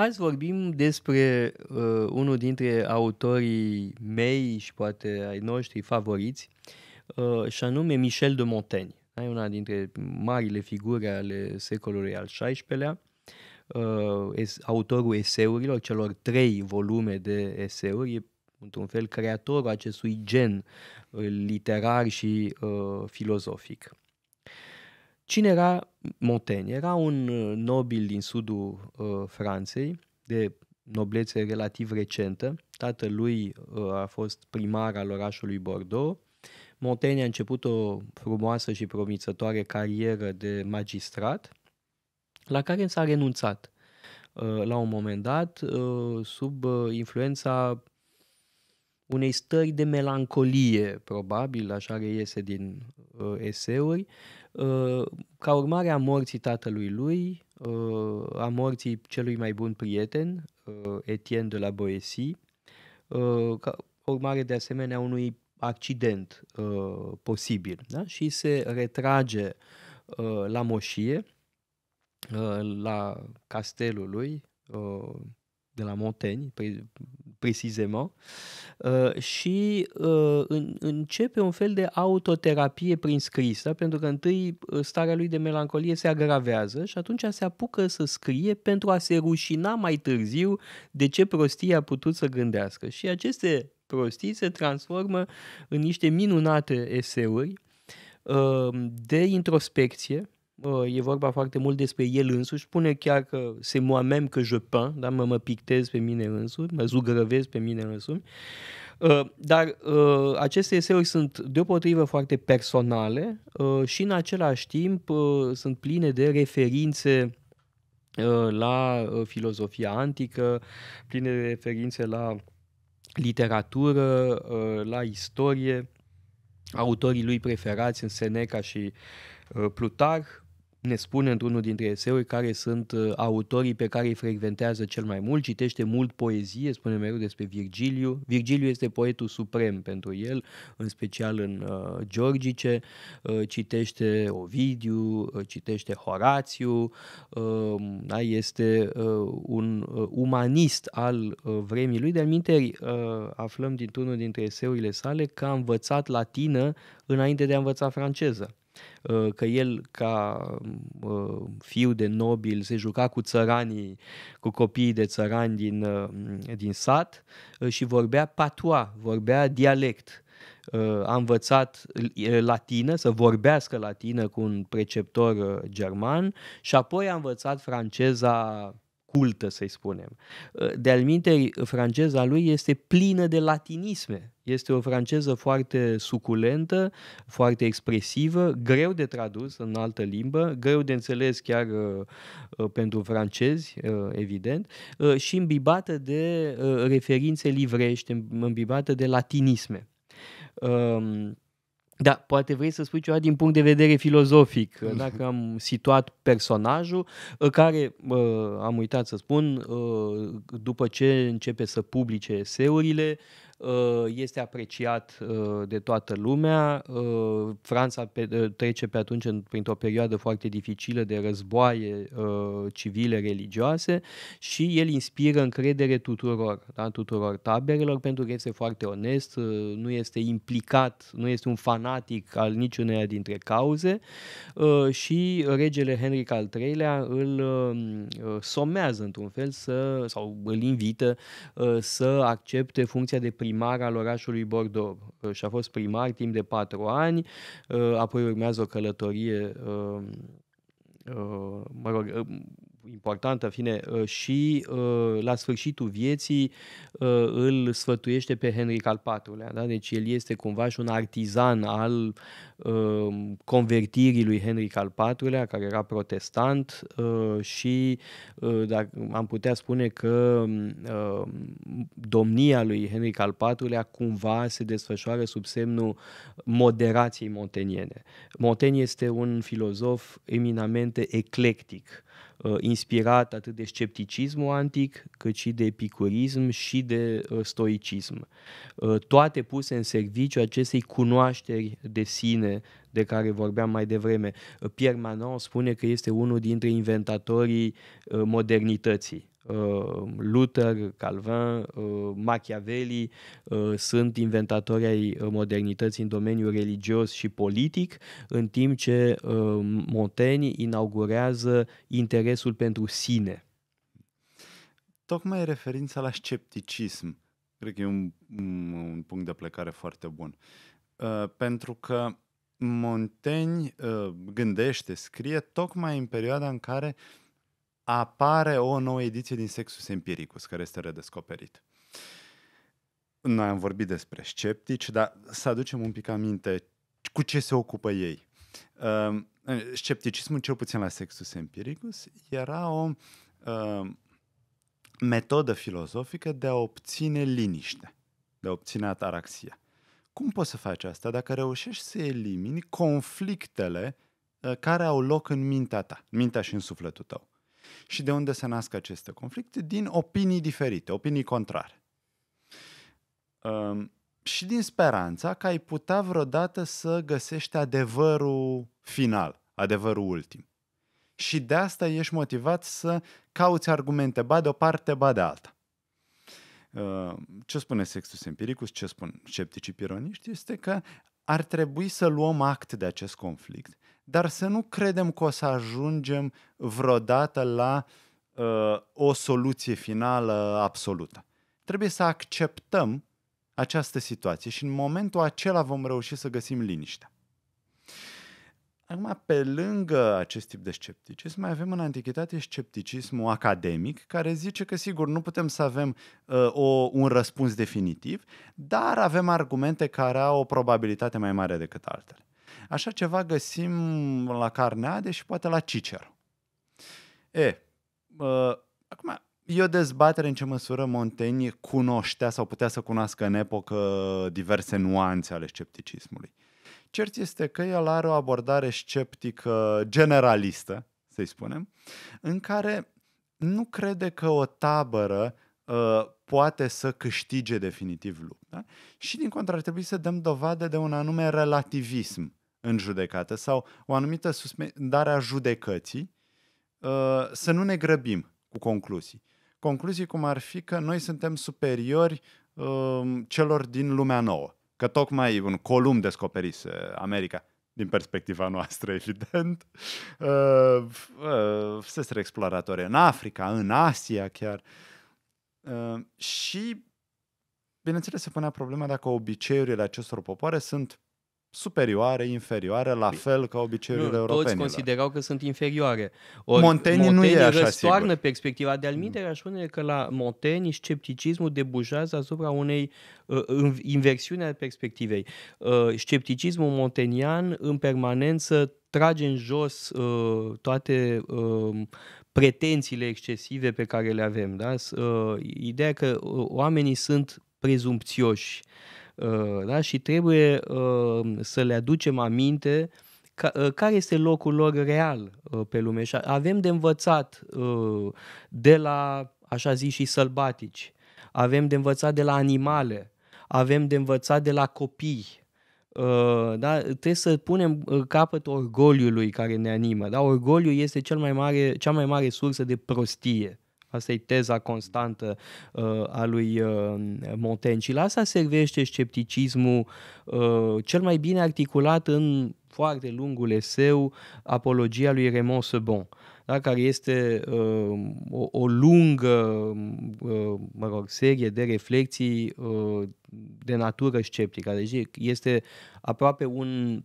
Azi vorbim despre uh, unul dintre autorii mei și poate ai noștri favoriți, uh, și anume Michel de Montaigne. Ai una dintre marile figuri ale secolului al XVI-lea, uh, autorul eseurilor, celor trei volume de eseuri, e într-un fel creatorul acestui gen uh, literar și uh, filozofic. Cine era Montaigne? Era un uh, nobil din sudul uh, Franței, de noblețe relativ recentă. Tatălui uh, a fost primar al orașului Bordeaux. Montaigne a început o frumoasă și promițătoare carieră de magistrat, la care s-a renunțat uh, la un moment dat uh, sub uh, influența unei stări de melancolie, probabil, așa reiese din uh, eseuri, uh, ca urmare a morții tatălui lui, uh, a morții celui mai bun prieten, uh, Etienne de la Boesy, uh, ca urmare de asemenea unui accident posibil da? și se retrage la moșie, la castelul lui, de la Monteni, uh, și uh, începe un fel de autoterapie prin scris, da? pentru că întâi uh, starea lui de melancolie se agravează și atunci se apucă să scrie pentru a se rușina mai târziu de ce prostie a putut să gândească. Și aceste prostii se transformă în niște minunate eseuri uh, de introspecție, e vorba foarte mult despre el însuși, spune chiar că se moamem că je peins, da? mă, mă pictez pe mine însumi, mă zugrăvez pe mine însumi, ă, dar ă, aceste eseuri sunt deopotrivă foarte personale ă, și în același timp sunt pline de referințe la filozofia antică, pline de referințe la literatură, la istorie, autorii lui preferați în Seneca și Plutarh, ne spune într-unul dintre eseuri care sunt uh, autorii pe care îi frecventează cel mai mult, citește mult poezie, spune mereu despre Virgiliu. Virgiliu este poetul suprem pentru el, în special în uh, georgice, uh, citește Ovidiu, uh, citește Horațiu, uh, da, este uh, un uh, umanist al uh, vremii lui. De-al uh, aflăm dintr-unul dintre eseurile sale că a învățat latină înainte de a învăța franceză. Uh, că el ca uh, fiu de nobil se juca cu țăranii, cu copiii de țărani din, uh, din sat și vorbea patua, vorbea dialect a învățat latină, să vorbească latină cu un preceptor german și apoi a învățat franceza cultă, să-i spunem. Uh, de alminte, franceza lui este plină de latinisme. Este o franceză foarte suculentă, foarte expresivă, greu de tradus în altă limbă, greu de înțeles chiar uh, uh, pentru francezi, evident, și îmbibată de referințe livrești, îmbibată de latinisme. Um, da, poate vrei să spui ceva din punct de vedere filozofic, mhm. dacă am situat personajul, uh, care, uh, am uitat să spun, uh, după ce începe să publice eseurile, Uh, este apreciat uh, de toată lumea. Uh, Franța trece pe atunci printr-o perioadă foarte dificilă de războaie civile religioase și el inspiră încredere tuturor, da? tuturor taberelor, pentru că este foarte onest, nu este implicat, nu este un fanatic al niciuneia dintre cauze și regele Henric al III-lea îl somează într-un fel să, sau îl invită să accepte funcția de prim primar al orașului Bordeaux uh, și a fost primar timp de patru ani, uh, apoi urmează o călătorie, uh, mă rog, importantă, fine, uh, și uh, la sfârșitul vieții uh, îl sfătuiește pe Henric al IV-lea. Da? Deci el este cumva și un artizan al convertirii lui Henric al IV-lea, care era protestant și dacă am putea spune că domnia lui Henric al IV-lea cumva se desfășoară sub semnul moderației monteniene. Montaigne este un filozof eminamente eclectic Uh, inspirat atât de scepticismul antic, cât și de epicurism și de uh, stoicism. Uh, toate puse în serviciu acestei cunoașteri de sine de care vorbeam mai devreme. Pierre Manon spune că este unul dintre inventatorii modernității Uh, Luther, Calvin, uh, Machiavelli uh, sunt inventatori ai modernității în domeniul religios și politic, în timp ce Montaigne inaugurează interesul pentru sine. Tocmai referința la scepticism, cred că e un, un punct de plecare foarte bun. Pentru că Montaigne gândește, scrie tocmai în perioada în care apare o nouă ediție din Sexus Empiricus, care este redescoperit. Noi am vorbit despre sceptici, dar să aducem un pic aminte cu ce se ocupă ei. Ehm, scepticismul, cel puțin la Sexus Empiricus, era o ehm, metodă filozofică de a obține liniște, de a obține ataraxia. Cum poți să faci asta dacă reușești să elimini conflictele eh, care au loc în mintea ta, mintea și în sufletul tău? Și de unde se nasc aceste conflicte? Din opinii diferite, opinii contrare. Um, și din speranța că ai putea vreodată să găsești adevărul final, adevărul ultim. Și de asta ești motivat să cauți argumente, ba de o parte, ba de alta. Ehm, ce spune Sextus Empiricus, ce spun scepticii pironiști, este că ar trebui să luăm act de acest conflict dar să nu credem că o să ajungem vreodată la uh, o soluție finală absolută. Trebuie să acceptăm această situație și în momentul acela vom reuși să găsim liniștea. Acum, pe lângă acest tip de scepticism, mai avem în antichitate scepticismul academic, care zice că, sigur, nu putem să avem uh, o, un răspuns definitiv, dar avem argumente care au o probabilitate mai mare decât altele. Așa ceva găsim la Carneade și poate la Cicero. E, uh, acum, e o dezbatere în ce măsură Montaigne cunoștea sau putea să cunoască în epocă diverse nuanțe ale scepticismului. Cert este că el are o abordare sceptică generalistă, să-i spunem, în care nu crede că o tabără uh, poate să câștige definitiv lupta da? și, din contră, ar trebui să dăm dovadă de un anume relativism în judecată sau o anumită suspendare a judecății, uh, să nu ne grăbim cu concluzii. Concluzii cum ar fi că noi suntem superiori um, celor din lumea nouă. Că tocmai un column descoperise uh, America, din perspectiva noastră, evident, uh, se uh, în Africa, în Asia chiar. și, bineînțeles, se punea problema dacă obiceiurile acestor popoare sunt superioare, inferioare, la păi, fel ca obiceiurile nu, europene. Toți considerau că sunt inferioare. Ori, Montenii, Montenii nu e așa sigur. perspectiva de alminte, aș spune că la Monteni scepticismul debujează asupra unei uh, inversiune a perspectivei. Uh, scepticismul montenian în permanență trage în jos uh, toate uh, pretențiile excesive pe care le avem. Da? Uh, ideea că uh, oamenii sunt prezumpțioși. Uh, Uh, da? Și trebuie uh, să le aducem aminte uh, care este locul lor real pe lume. Și avem de învățat de la, așa zis, și sălbatici. Avem de învățat de la animale. Avem de învățat de la copii da, trebuie să punem capăt orgoliului care ne animă. Da? Orgoliul este cel mai mare, cea mai mare sursă de prostie. Asta e teza constantă uh, a lui uh, Montaigne. Și la asta servește scepticismul uh, cel mai bine articulat în foarte lungul eseu Apologia lui Raymond Sebon. da, care este uh, o, o lungă uh, mă rog, serie de reflexii uh, de natură sceptică. Deci este aproape un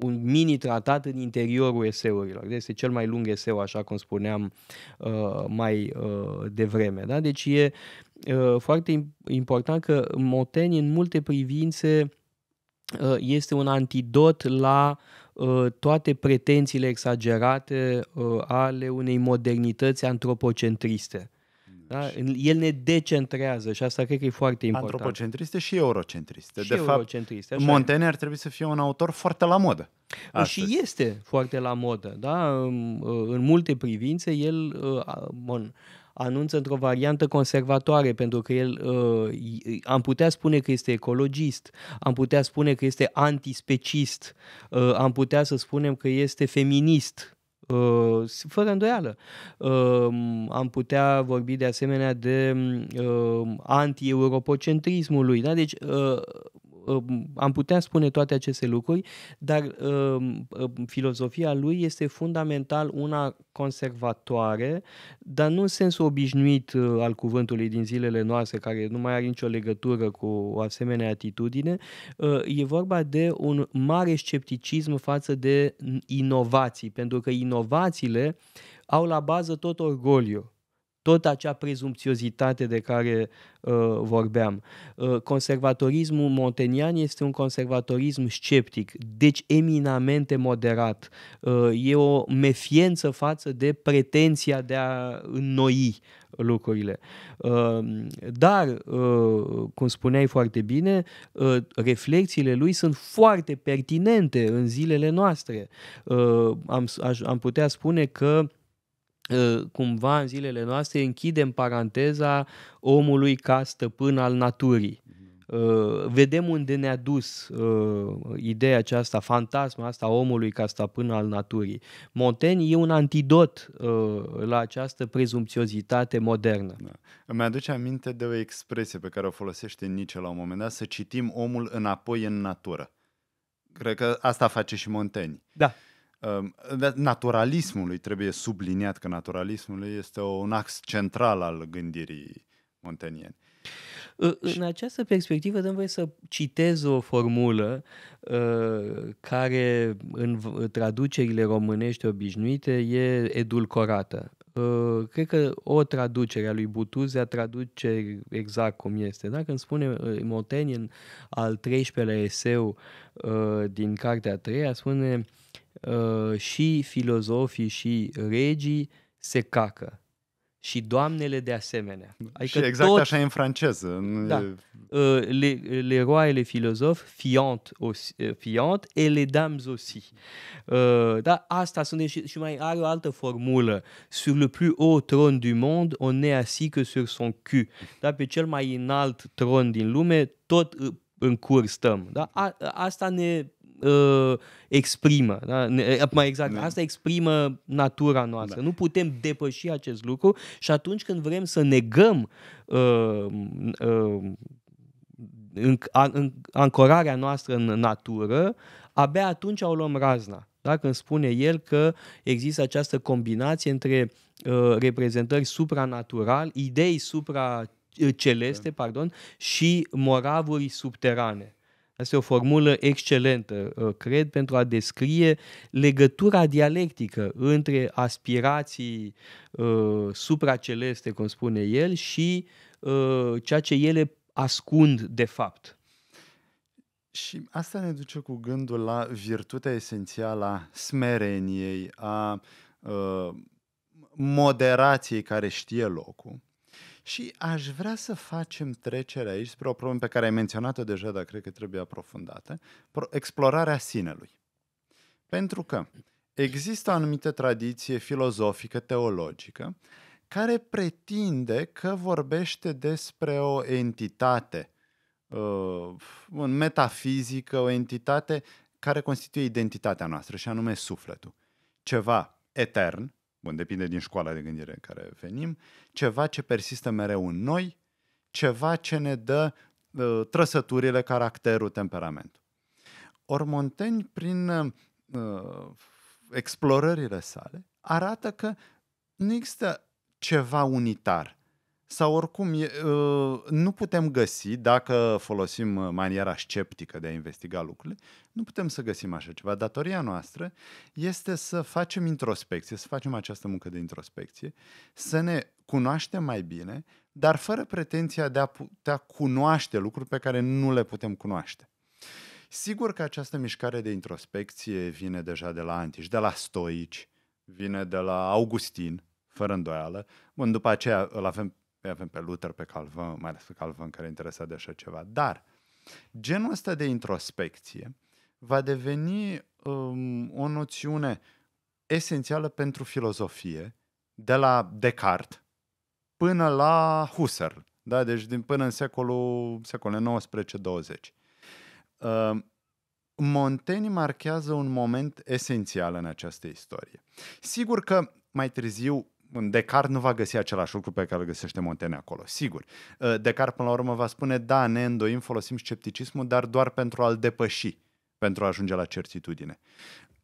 un mini tratat în interiorul eseurilor. Deci este cel mai lung eseu, așa cum spuneam uh, mai uh, devreme. Da? Deci e uh, foarte important că Moteni în multe privințe uh, este un antidot la uh, toate pretențiile exagerate uh, ale unei modernități antropocentriste. Da? El ne decentrează și asta cred că e foarte important. Antropocentriste și eurocentriste. Și de eurocentriste, fapt, Montaigne ar trebui să fie un autor foarte la modă. Păi astăzi. Și este foarte la modă. Da? În ă, multe privințe, el ă, bon, anunță într-o variantă conservatoare, pentru că el ă, am putea spune că este ecologist, am putea spune că este antispecist, am putea să spunem că este feminist, Uh, fără îndoială. Um, am putea vorbi de asemenea de um, anti europocentrismul lui. Da? Deci uh, Uh, am putea spune toate aceste lucruri, dar uh, uh, filozofia lui este fundamental una conservatoare, dar nu în sensul obișnuit al cuvântului din zilele noastre, care nu mai are nicio legătură cu o asemenea atitudine. E vorba de un mare scepticism față de inovații, pentru că inovațiile au la bază tot orgoliu tot acea prezumțiozitate de care uh, vorbeam. Uh, conservatorismul montenian este un conservatorism sceptic, deci eminamente moderat. Uh, e o mefiență față de pretenția de a înnoi lucrurile. Uh, dar, uh, cum spuneai foarte bine, uh, reflexiile lui sunt foarte pertinente în zilele noastre. Am, am putea spune că Ă, cumva în zilele noastre închidem paranteza omului ca stăpân al naturii. Uh, vedem unde ne-a dus uh, ideea aceasta, fantasma asta omului ca stăpân al naturii. Montaigne e un antidot uh, la această prezumțiozitate modernă. Da. Îmi aduce aminte de o expresie pe care o folosește Nietzsche la un moment dat, să citim omul înapoi în natură. Cred că asta face și Montaigne. Da. Um, naturalismului, trebuie subliniat că naturalismul este un ax central al gândirii montenieni. În această perspectivă dăm voie să citez o formulă uh, care în traducerile românești obișnuite e edulcorată. Uh, cred că o traducere a lui Butuzea traduce exact cum este. Dacă îmi spune uh, al 13-lea eseu uh, din cartea a treia, spune Uh, și filozofii și regii se cacă și doamnele de asemenea. Adică și exact tot... așa e în franceză. În... Da. Uh, uh, le, le roi et les fiant, aussi, fiant et les dames aussi. Da, asta sunt și, și mai are o altă formulă. Sur le plus haut tron du monde, on ne assis que sur son cul. Da, pe cel mai înalt tron din lume, tot în cur stăm. Da? A, asta ne uh, exprimă. Da? Ne, mai exact, da. asta exprimă natura noastră. Da. Nu putem depăși acest lucru și atunci când vrem să negăm uh, uh, în, a, în, ancorarea noastră în natură, abia atunci o luăm razna. Da? Când spune el că există această combinație între uh, reprezentări supranatural, idei supra uh, celeste, da. pardon, și moravuri subterane. Asta e o formulă excelentă, uh, cred, pentru a descrie legătura dialectică între aspirații uh, supraceleste, cum spune el, și uh, ceea ce ele ascund de fapt. Și asta ne duce cu gândul la virtutea esențială a smereniei, a uh, moderației care știe locul. Și aș vrea să facem trecerea aici spre o problemă pe care ai menționat-o deja, dar cred că trebuie aprofundată, explorarea sinelui. Pentru că există o anumită tradiție filozofică, teologică, care pretinde că vorbește despre o entitate uh, în metafizică, o entitate care constituie identitatea noastră, și anume sufletul. Ceva etern, bun, depinde din școala de gândire în care venim, ceva ce persistă mereu în noi, ceva ce ne dă uh, trăsăturile, caracterul, temperamentul. Montaigne, prin uh, explorările sale, arată că nu există ceva unitar sau oricum ă, nu putem găsi, dacă folosim ă, maniera sceptică de a investiga lucrurile, nu putem să găsim așa ceva. Datoria noastră este să facem introspecție, să facem această muncă de introspecție, să ne cunoaștem mai bine, dar fără pretenția de a putea cunoaște lucruri pe care nu le putem cunoaște. Sigur că această mișcare de introspecție vine deja de la antici, de la stoici, vine de la Augustin, fără îndoială. Bun, după aceea îl avem îi avem pe Luther, pe Calvin, mai ales pe Calvin care interesa interesat de așa ceva. Dar genul ăsta de introspecție va deveni um, o noțiune esențială pentru filozofie, de la Descartes până la Husserl, da? deci din până în secolul, secolul 19-20. Uh, um, Montaigne marchează un moment esențial în această istorie. Sigur că mai târziu în Descartes nu va găsi același lucru pe care îl găsește Montaigne acolo, sigur. Uh, Descartes, până la urmă, va spune, da, ne îndoim, folosim scepticismul, dar doar pentru a-l depăși, pentru a ajunge la certitudine.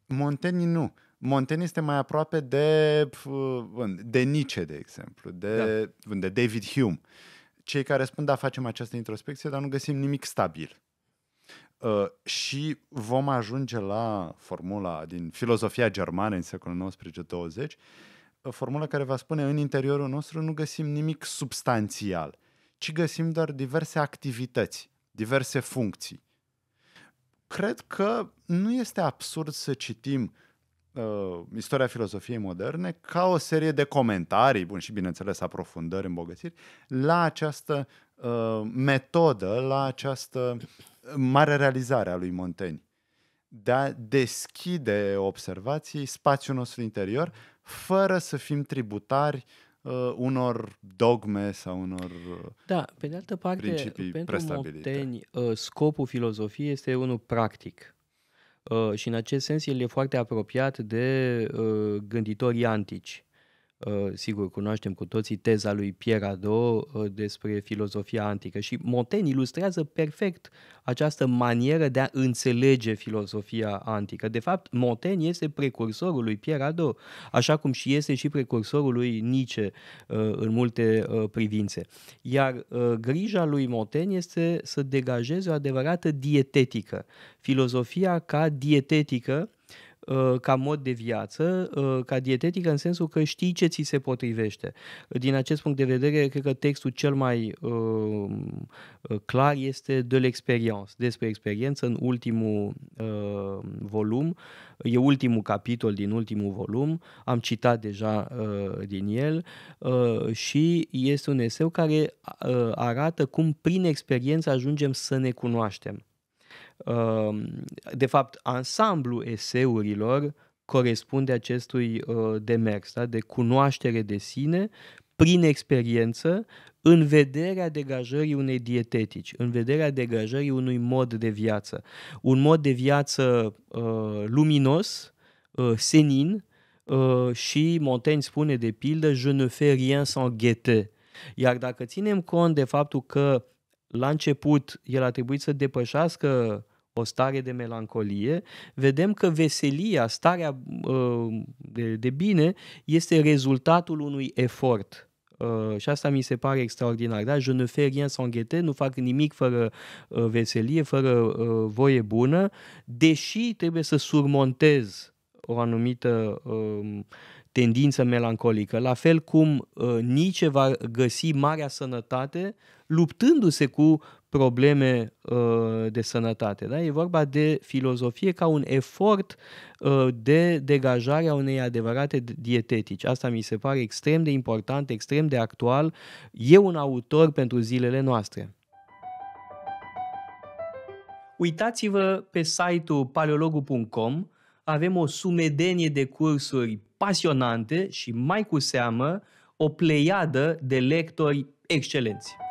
Montaigne nu. Montaigne este mai aproape de, de Nietzsche, de exemplu, de, da. de David Hume. Cei care spun, da, facem această introspecție, dar nu găsim nimic stabil. Uh, și vom ajunge la formula din filozofia germană în secolul 19-20, formulă care va spune în interiorul nostru nu găsim nimic substanțial, ci găsim doar diverse activități, diverse funcții. Cred că nu este absurd să citim uh, istoria filozofiei moderne ca o serie de comentarii, bun și bineînțeles aprofundări, îmbogățiri, la această uh, metodă, la această uh, mare realizare a lui Montaigne de a deschide observații spațiul nostru interior fără să fim tributari uh, unor dogme sau unor uh, Da, pe de altă parte, pentru Mocteni, uh, scopul filozofiei este unul practic. Uh, și în acest sens el e foarte apropiat de uh, gânditorii antici. Uh, sigur, cunoaștem cu toții teza lui Pierre Hadot uh, despre filozofia antică și Montaigne ilustrează perfect această manieră de a înțelege filozofia antică. De fapt, Montaigne este precursorul lui Pierre Hadot, așa cum și este și precursorul lui Nietzsche uh, în multe privințe. Iar grija lui Montaigne este să degajeze o adevărată dietetică, filozofia ca dietetică Uh, ca mod de viață, uh, ca dietetică, în sensul că știi ce ți se potrivește. Din acest punct de vedere, cred că textul cel mai uh, clar este De l'experience, despre experiență, în ultimul volum. E ultimul capitol din ultimul volum, am citat deja din el și este un eseu care arată cum prin experiență ajungem să ne cunoaștem Ehm, de fapt, ansamblu eseurilor corespunde acestui uh, demers da? de cunoaștere de sine prin experiență, în vederea degajării unei dietetici, în vederea degajării unui mod de viață. Un mod de viață uh, luminos, uh, senin uh, și Montaigne spune de pildă Je ne fais rien sans guetter. Iar dacă ținem cont de faptul că la început el a trebuit să depășească o stare de melancolie, vedem că veselia, starea uh, de, de bine, este rezultatul unui efort. Uh, și asta mi se pare extraordinar. Da? Je ne fais rien sans gaieté, nu fac nimic fără uh, veselie, fără uh, voie bună, deși trebuie să surmontez o anumită uh, tendință melancolică. La fel cum uh, Nietzsche va găsi marea sănătate luptându-se cu probleme uh, de sănătate. Da? E vorba de filozofie ca un efort uh, de degajare a unei adevărate dietetici. Asta mi se pare extrem de important, extrem de actual. E un autor pentru zilele noastre. Uitați-vă pe site-ul paleologu.com, avem o sumedenie de cursuri pasionante și mai cu seamă o pleiadă de lectori excelenți.